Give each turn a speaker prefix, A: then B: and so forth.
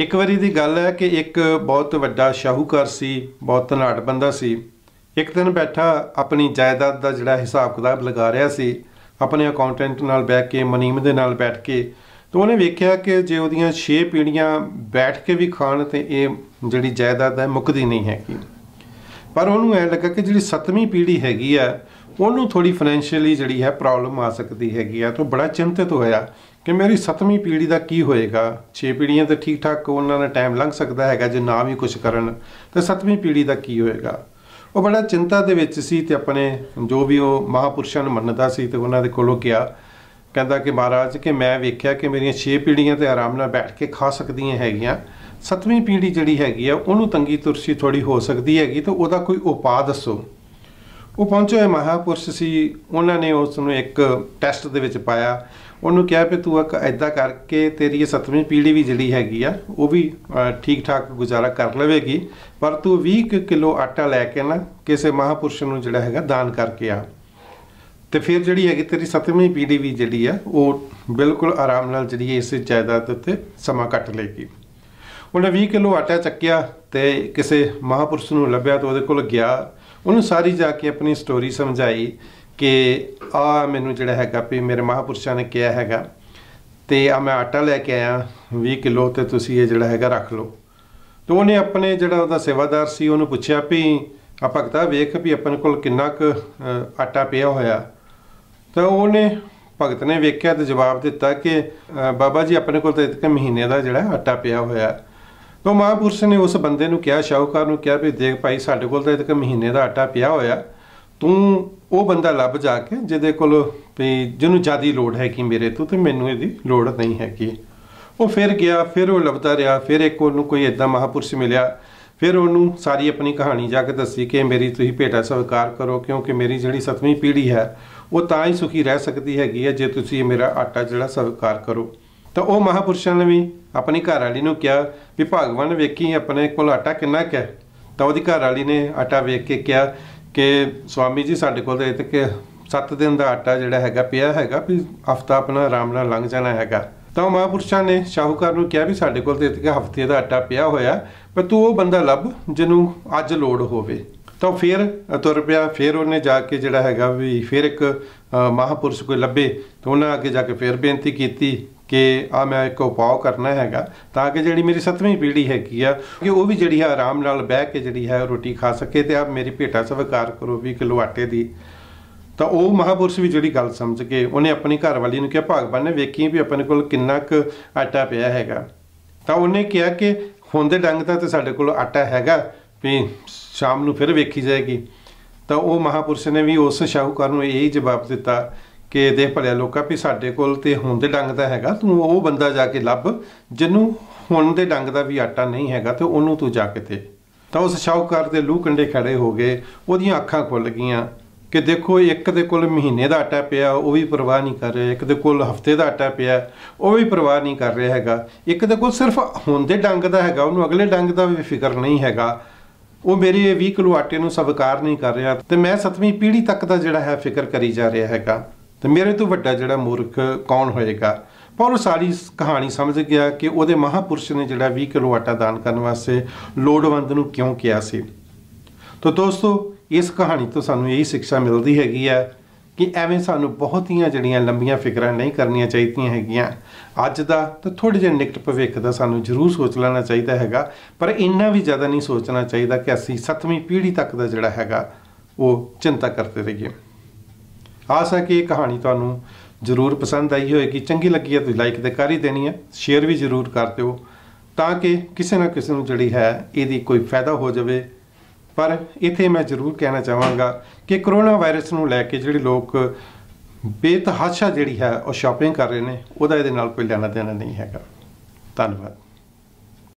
A: ਇੱਕ ਵਾਰੀ ਦੀ ਗੱਲ ਹੈ ਕਿ ਇੱਕ ਬਹੁਤ ਵੱਡਾ ਸ਼ਾਹੂਕਾਰ ਸੀ ਬਹੁਤ ਧਨਾੜ ਬੰਦਾ ਸੀ ਇੱਕ ਦਿਨ ਬੈਠਾ ਆਪਣੀ ਜਾਇਦਾਦ ਦਾ ਜਿਹੜਾ ਹਿਸਾਬ ਕਿਤਾਬ ਲਗਾ ਰਿਹਾ ਸੀ ਆਪਣੇ ਅਕਾਊਂਟੈਂਟ ਨਾਲ ਬੈਠ ਕੇ ਮਨੀਮ ਦੇ ਨਾਲ ਬੈਠ ਕੇ ਤਾਂ ਉਹਨੇ ਵੇਖਿਆ ਕਿ ਜੇ ਉਹਦੀਆਂ 6 ਪੀੜੀਆਂ ਬੈਠ ਕੇ ਵੀ ਖਾਣ ਤੇ ਇਹ ਜਿਹੜੀ ਜਾਇਦਾਦ ਹੈ ਮੁੱਕਦੀ ਨਹੀਂ ਹੈਗੀ ਪਰ ਉਹਨੂੰ ਐ ਲੱਗਾ ਕਿ ਜਿਹੜੀ 7ਵੀਂ ਪੀੜੀ ਹੈਗੀ ਆ ਉਹਨੂੰ ਥੋੜੀ ਫਾਈਨੈਂਸ਼ੀਅਲੀ ਜਿਹੜੀ ਹੈ ਪ੍ਰੋਬਲਮ ਆ ਸਕਦੀ ਹੈਗੀ ਆ ਤੋਂ ਬੜਾ ਚਿੰਤਿਤ ਹੋਇਆ ਕਿ ਮੇਰੀ 7ਵੀਂ ਪੀੜ੍ਹੀ ਦਾ ਕੀ ਹੋਏਗਾ 6 ਪੀੜ੍ਹੀਆਂ ਤੇ ਠੀਕ ਠਾਕ ਉਹਨਾਂ ਦਾ ਟਾਈਮ ਲੰਘ ਸਕਦਾ ਹੈਗਾ ਜੇ ਨਾ ਵੀ ਕੁਝ ਕਰਨ ਤੇ 7ਵੀਂ ਪੀੜ੍ਹੀ ਦਾ ਕੀ ਹੋਏਗਾ ਉਹ ਬੜਾ ਚਿੰਤਾ ਦੇ ਵਿੱਚ ਸੀ ਤੇ ਆਪਣੇ ਜੋ ਵੀ ਉਹ ਮਹਾਪੁਰਸ਼ਾਂ ਨੂੰ ਮੰਨਦਾ ਸੀ ਤੇ ਉਹਨਾਂ ਦੇ ਕੋਲੋਂ ਗਿਆ ਕਹਿੰਦਾ ਕਿ ਮਹਾਰਾਜ ਕਿ ਮੈਂ ਵੇਖਿਆ ਕਿ ਮੇਰੀਆਂ 6 ਪੀੜ੍ਹੀਆਂ ਤੇ ਆਰਾਮ ਨਾਲ ਬੈਠ ਕੇ ਖਾ ਸਕਦੀਆਂ ਹੈਗੀਆਂ 7ਵੀਂ ਪੀੜ੍ਹੀ ਜਿਹੜੀ ਹੈਗੀ ਆ ਉਹਨੂੰ ਤੰਗੀ ਤੁਰਸੀ ਥੋੜੀ ਹੋ ਸਕਦੀ ਹੈਗੀ ਤਾਂ ਉਹਦਾ ਕੋਈ ਉਪਾਅ ਦੱਸੋ ਉਹ ਪਹੁੰਚੇ ਹੋਏ ਮਹਾਪੁਰਸ਼ ਸੀ ਉਹਨਾਂ ਨੇ ਉਸ ਨੂੰ ਇੱਕ ਟੈਸਟ ਦੇ ਵਿੱਚ ਪਾਇਆ ਉਹਨੂੰ ਕਿਹਾ ਕਿ ਤੂੰ ਇੱਕ ਐਦਾਂ ਕਰਕੇ ਤੇਰੀ ਇਹ ਸੱਤਵੀਂ ਪੀੜ੍ਹੀ ਵੀ ਜਿਹੜੀ ਹੈਗੀ ਆ ਉਹ ਵੀ ਠੀਕ ਠਾਕ ਗੁਜ਼ਾਰਾ ਕਰ ਲਵੇਗੀ ਪਰ ਤੂੰ 20 ਕਿਲੋ ਆਟਾ ਲੈ ਕੇ ਨਾ ਕਿਸੇ ਮਹਾਪੁਰਸ਼ ਨੂੰ ਜਿਹੜਾ ਹੈਗਾ ਦਾਨ ਕਰਕੇ ਆ ਤੇ ਫਿਰ ਜਿਹੜੀ ਹੈਗੀ ਤੇਰੀ ਸੱਤਵੀਂ ਪੀੜ੍ਹੀ ਵੀ ਜਿਹੜੀ ਆ ਉਹ ਬਿਲਕੁਲ ਆਰਾਮ ਨਾਲ ਜਿਹੜੀ ਇਸ ਜਾਇਦਾਦ ਉੱਤੇ ਸਮਾਂ ਕੱਟ ਲੇਗੀ ਉਹਨੇ 20 ਕਿਲੋ ਆਟਾ ਚੱਕਿਆ ਤੇ ਕਿਸੇ ਮਹਾਪੁਰਸ਼ ਨੂੰ ਲੱਭਿਆ ਤੇ ਉਹਦੇ ਕੋਲ ਗਿਆ ਉਹਨੂੰ ਸਾਰੀ ਜਾ ਕੇ ਆਪਣੀ ਸਟੋਰੀ ਸਮਝਾਈ ਕਿ ਆ ਮੈਨੂੰ ਜਿਹੜਾ ਹੈਗਾ ਵੀ ਮੇਰੇ ਮਹਾਪੁਰਸ਼ਾਂ ਨੇ ਕਿਹਾ ਹੈਗਾ ਤੇ ਆ ਮੈਂ ਆਟਾ ਲੈ ਕੇ ਆਇਆ 20 ਕਿਲੋ ਤੇ ਤੁਸੀਂ ਇਹ ਜਿਹੜਾ ਹੈਗਾ ਰੱਖ ਲਓ ਤੇ ਉਹਨੇ ਆਪਣੇ ਜਿਹੜਾ ਉਹਦਾ ਸੇਵਾਦਾਰ ਸੀ ਉਹਨੂੰ ਪੁੱਛਿਆ ਵੀ ਆ ਭਗਤਾ ਵੇਖ ਵੀ ਆਪਣੇ ਕੋਲ ਕਿੰਨਾ ਕੁ ਆਟਾ ਪਿਆ ਹੋਇਆ ਤਾਂ ਉਹਨੇ ਭਗਤ ਨੇ ਵੇਖਿਆ ਤੇ ਜਵਾਬ ਦਿੱਤਾ ਕਿ ਬਾਬਾ ਜੀ ਆਪਣੇ ਕੋਲ ਤਾਂ ਇਤਕੇ ਮਹੀਨੇ ਦਾ ਜਿਹੜਾ ਆਟਾ ਪਿਆ ਹੋਇਆ ਤੋਂ ਮਹਾਪੁਰਸ਼ ਨੇ ਉਸ ਬੰਦੇ ਨੂੰ ਕਿਹਾ ਸ਼ਾਹੂਕਾਰ ਨੂੰ ਕਿਹਾ ਵੀ ਦੇਖ ਭਾਈ ਸਾਡੇ ਕੋਲ ਤਾਂ ਇੱਕ ਮਹੀਨੇ ਦਾ ਆਟਾ ਪਿਆ ਹੋਇਆ ਤੂੰ ਉਹ ਬੰਦਾ ਲੱਭ ਜਾ ਕੇ ਜਿਹਦੇ ਕੋਲ ਵੀ ਜਿਹਨੂੰ ਜਿਆਦੀ ਲੋੜ ਹੈ ਕਿ ਮੇਰੇ ਤੋਂ ਤੇ ਮੈਨੂੰ ਇਹਦੀ ਲੋੜ ਨਹੀਂ ਹੈ ਕਿ ਉਹ ਫਿਰ ਗਿਆ ਫਿਰ ਉਹ ਲੱਭਦਾ ਰਿਹਾ ਫਿਰ ਇੱਕ ਉਹਨੂੰ ਕੋਈ ਇਦਾਂ ਮਹਾਪੁਰਸ਼ ਮਿਲਿਆ ਫਿਰ ਉਹਨੂੰ ਸਾਰੀ ਆਪਣੀ ਕਹਾਣੀ ਜਾ ਕੇ ਦੱਸੀ ਕਿ ਮੇਰੀ ਤੁਸੀਂ ਭੇਟਾ ਸਵਾਰ ਕਰੋ ਕਿਉਂਕਿ ਮੇਰੀ ਜਿਹੜੀ ਸਤਵੀਂ ਪੀੜ੍ਹੀ ਹੈ ਉਹ ਤਾਂ ਹੀ ਸੁਖੀ ਰਹਿ ਸਕਦੀ ਹੈਗੀ ਹੈ ਜੇ ਤੁਸੀਂ ਇਹ ਮੇਰਾ ਆਟਾ ਜਿਹੜਾ ਸਵਾਰ ਕਰੋ ਤਾਂ ਉਹ ਮਹਾਪੁਰਸ਼ਾਂ ਨੇ ਵੀ ਆਪਣੀ ਘਰ ਵਾਲੀ ਨੂੰ ਕਿਹਾ ਵੀ ਭਗਵਾਨ ਵੇਖੀ ਆਪਣੇ ਕੋਲ ਆਟਾ ਕਿੰਨਾ ਕਿ ਤਾਂ ਉਹਦੀ ਘਰ ਵਾਲੀ ਨੇ ਆਟਾ ਵੇਖ ਕੇ ਕਿਹਾ ਕਿ ਸਵਾਮੀ ਜੀ ਸਾਡੇ ਕੋਲ ਤਾਂ ਕਿ 7 ਦਿਨ ਦਾ ਆਟਾ ਜਿਹੜਾ ਹੈਗਾ ਪਿਆ ਹੈਗਾ ਵੀ ਹਫਤਾ ਆਪਣਾ ਆਰਾਮ ਨਾਲ ਲੰਘ ਜਾਣਾ ਹੈਗਾ ਤਾਂ ਮਹਾਪੁਰਸ਼ਾਂ ਨੇ ਸ਼ਾਹੂਕਾਰ ਨੂੰ ਕਿਹਾ ਵੀ ਸਾਡੇ ਕੋਲ ਤੇ ਕਿ ਹਫਤੇ ਦਾ ਆਟਾ ਪਿਆ ਹੋਇਆ ਪਰ ਤੂੰ ਉਹ ਬੰਦਾ ਲੱਭ ਜਿਹਨੂੰ ਅੱਜ ਲੋੜ ਹੋਵੇ ਤਾਂ ਫਿਰ ਤੁਰ ਪਿਆ ਫਿਰ ਉਹਨੇ ਜਾ ਕੇ ਜਿਹੜਾ ਹੈਗਾ ਵੀ ਫਿਰ ਇੱਕ ਮਹਾਪੁਰਸ਼ ਕੋਈ ਲੱਭੇ ਤਾਂ ਉਹਨਾਂ ਅੱਗੇ ਜਾ ਕੇ ਫਿਰ ਬੇਨਤੀ ਕੀਤੀ ਕਿ ਆ ਮੈਂ ਇੱਕ ਉਪਾਅ ਕਰਨਾ ਹੈਗਾ ਤਾਂ ਕਿ ਜਿਹੜੀ ਮੇਰੀ 7ਵੀਂ ਪੀੜ੍ਹੀ ਹੈਗੀ ਆ ਕਿ ਉਹ ਵੀ ਜਿਹੜੀ ਆ ਆਰਾਮ ਨਾਲ ਬਹਿ ਕੇ ਜਿਹੜੀ ਹੈ ਰੋਟੀ ਖਾ ਸਕੇ ਤੇ ਆ ਮੇਰੀ ਭੇਟਾ ਸਵਾਰ ਕਰੋ ਵੀ ਕਿਲੋ ਆਟੇ ਦੀ ਤਾਂ ਉਹ ਮਹਾਪੁਰਸ਼ ਵੀ ਜਿਹੜੀ ਗੱਲ ਸਮਝ ਕੇ ਉਹਨੇ ਆਪਣੀ ਘਰਵਾਲੀ ਨੂੰ ਕਿਹਾ ਭਾਗਵਾਨ ਨੇ ਵੇਖੀ ਵੀ ਆਪਣੇ ਕੋਲ ਕਿੰਨਾ ਕੁ ਆਟਾ ਪਿਆ ਹੈਗਾ ਤਾਂ ਉਹਨੇ ਕਿਹਾ ਕਿ ਹੁੰਦੇ ਡੰਗ ਤਾਂ ਤੇ ਸਾਡੇ ਕੋਲ ਆਟਾ ਹੈਗਾ ਵੀ ਸ਼ਾਮ ਨੂੰ ਫਿਰ ਵੇਖੀ ਜਾਏਗੀ ਤਾਂ ਉਹ ਮਹਾਪੁਰਸ਼ ਨੇ ਵੀ ਉਸ ਸ਼ਾਹੂਕਾਰ ਨੂੰ ਇਹ ਜਵਾਬ ਦਿੱਤਾ ਕਿ ਦੇਖ ਭਲਿਆ ਲੋਕਾ ਵੀ ਸਾਡੇ ਕੋਲ ਤੇ ਹੁਣ ਦੇ ਡੰਗ ਦਾ ਹੈਗਾ ਤੂੰ ਉਹ ਬੰਦਾ ਜਾ ਕੇ ਲੱਭ ਜਿਹਨੂੰ ਹੁਣ ਦੇ ਡੰਗ ਦਾ ਵੀ ਆਟਾ ਨਹੀਂ ਹੈਗਾ ਤੇ ਉਹਨੂੰ ਤੂੰ ਜਾ ਕੇ ਤੇ ਤਾਂ ਉਸ ਸ਼ੌਕਰ ਦੇ ਲੂ ਕੰਡੇ ਖੜੇ ਹੋ ਗਏ ਉਹਦੀਆਂ ਅੱਖਾਂ ਖੁੱਲ ਗਈਆਂ ਕਿ ਦੇਖੋ ਇੱਕ ਦੇ ਕੋਲ ਮਹੀਨੇ ਦਾ ਆਟਾ ਪਿਆ ਉਹ ਵੀ ਪਰਵਾਹ ਨਹੀਂ ਕਰ ਰਿਹਾ ਇੱਕ ਦੇ ਕੋਲ ਹਫਤੇ ਦਾ ਆਟਾ ਪਿਆ ਉਹ ਵੀ ਪਰਵਾਹ ਨਹੀਂ ਕਰ ਰਿਹਾ ਹੈਗਾ ਇੱਕ ਦੇ ਕੋਲ ਸਿਰਫ ਹੁਣ ਦੇ ਡੰਗ ਦਾ ਹੈਗਾ ਉਹਨੂੰ ਅਗਲੇ ਡੰਗ ਦਾ ਵੀ ਫਿਕਰ ਨਹੀਂ ਹੈਗਾ ਉਹ ਮੇਰੇ 20 ਕਿਲੋ ਆਟੇ ਨੂੰ ਸਵਕਾਰ ਨਹੀਂ ਕਰ ਰਿਹਾ ਤੇ ਮੈਂ ਸਤਵੀਂ ਪੀੜ੍ਹੀ ਤੱਕ ਦਾ ਜਿਹੜਾ ਹੈ ਫਿਕਰ ਕਰੀ ਜਾ ਰਿਹਾ ਹੈਗਾ ਤੇ ਮੇਰੇ ਤੋਂ ਵੱਡਾ ਜਿਹੜਾ ਮੂਰਖ ਕੌਣ ਹੋਏਗਾ ਪੌਲਸ ਸਾਰੀ ਕਹਾਣੀ ਸਮਝ ਗਿਆ ਕਿ ਉਹਦੇ ਮਹਾਪੁਰਸ਼ ਨੇ ਜਿਹੜਾ 20 ਕਿਲੋ ਆਟਾ ਦਾਨ ਕਰਨ ਵਾਸਤੇ ਲੋੜਵੰਦ ਨੂੰ ਕਿਉਂ ਕਿਹਾ ਸੀ ਤਾਂ ਦੋਸਤੋ ਇਸ ਕਹਾਣੀ ਤੋਂ ਸਾਨੂੰ ਇਹੀ ਸਿੱਖਿਆ ਮਿਲਦੀ ਹੈਗੀ ਆ ਕਿ ਐਵੇਂ ਸਾਨੂੰ ਬਹੁਤੀਆਂ ਜਿਹੜੀਆਂ ਲੰਬੀਆਂ ਫਿਕਰਾਂ ਨਹੀਂ ਕਰਨੀਆਂ ਚਾਹੀਦੀਆਂ ਹੈਗੀਆਂ ਅੱਜ ਦਾ ਤਾਂ ਥੋੜੇ ਜਿਹਾ ਨਿਕਟ ਭਵਿੱਖ ਦਾ ਸਾਨੂੰ ਜ਼ਰੂਰ ਸੋਚ ਲੈਣਾ ਚਾਹੀਦਾ ਹੈਗਾ ਪਰ ਇੰਨਾ ਵੀ ਜ਼ਿਆਦਾ ਨਹੀਂ ਸੋਚਣਾ ਚਾਹੀਦਾ ਕਿ ਅਸੀਂ 7ਵੀਂ ਪੀੜ੍ਹੀ ਤੱਕ ਦਾ ਜਿਹੜਾ ਹੈਗਾ ਉਹ ਚਿੰਤਾ ਕਰਦੇ ਰਹੀਏ ਆਸ ਹੈ ਕਿ ਇਹ ਕਹਾਣੀ ਤੁਹਾਨੂੰ ਜ਼ਰੂਰ ਪਸੰਦ ਆਈ ਹੋਵੇਗੀ ਚੰਗੀ ਲੱਗੀ ਹੈ ਤੁਸੀਂ ਲਾਈਕ ਤੇ ਕਰ ਹੀ ਦੇਣੀ ਹੈ ਸ਼ੇਅਰ ਵੀ ਜ਼ਰੂਰ ਕਰ ਦਿਓ ਤਾਂ ਕਿ ਕਿਸੇ ਨਾ ਕਿਸੇ ਨੂੰ ਜਿਹੜੀ ਹੈ ਇਹਦੀ ਕੋਈ ਫਾਇਦਾ ਹੋ ਜਾਵੇ ਪਰ ਇਥੇ ਮੈਂ ਜ਼ਰੂਰ ਕਹਿਣਾ ਚਾਹਾਂਗਾ ਕਿ ਕਰੋਨਾ ਵਾਇਰਸ ਨੂੰ ਲੈ ਕੇ ਜਿਹੜੇ ਲੋਕ ਬੇਤਹਾਸ਼ਾ ਜਿਹੜੀ ਹੈ ਉਹ ਸ਼ਾਪਿੰਗ ਕਰ ਰਹੇ ਨੇ ਉਹਦਾ ਇਹਦੇ ਨਾਲ ਕੋਈ ਲੈਣਾ ਦੇਣਾ ਨਹੀਂ ਹੈਗਾ ਧੰਨਵਾਦ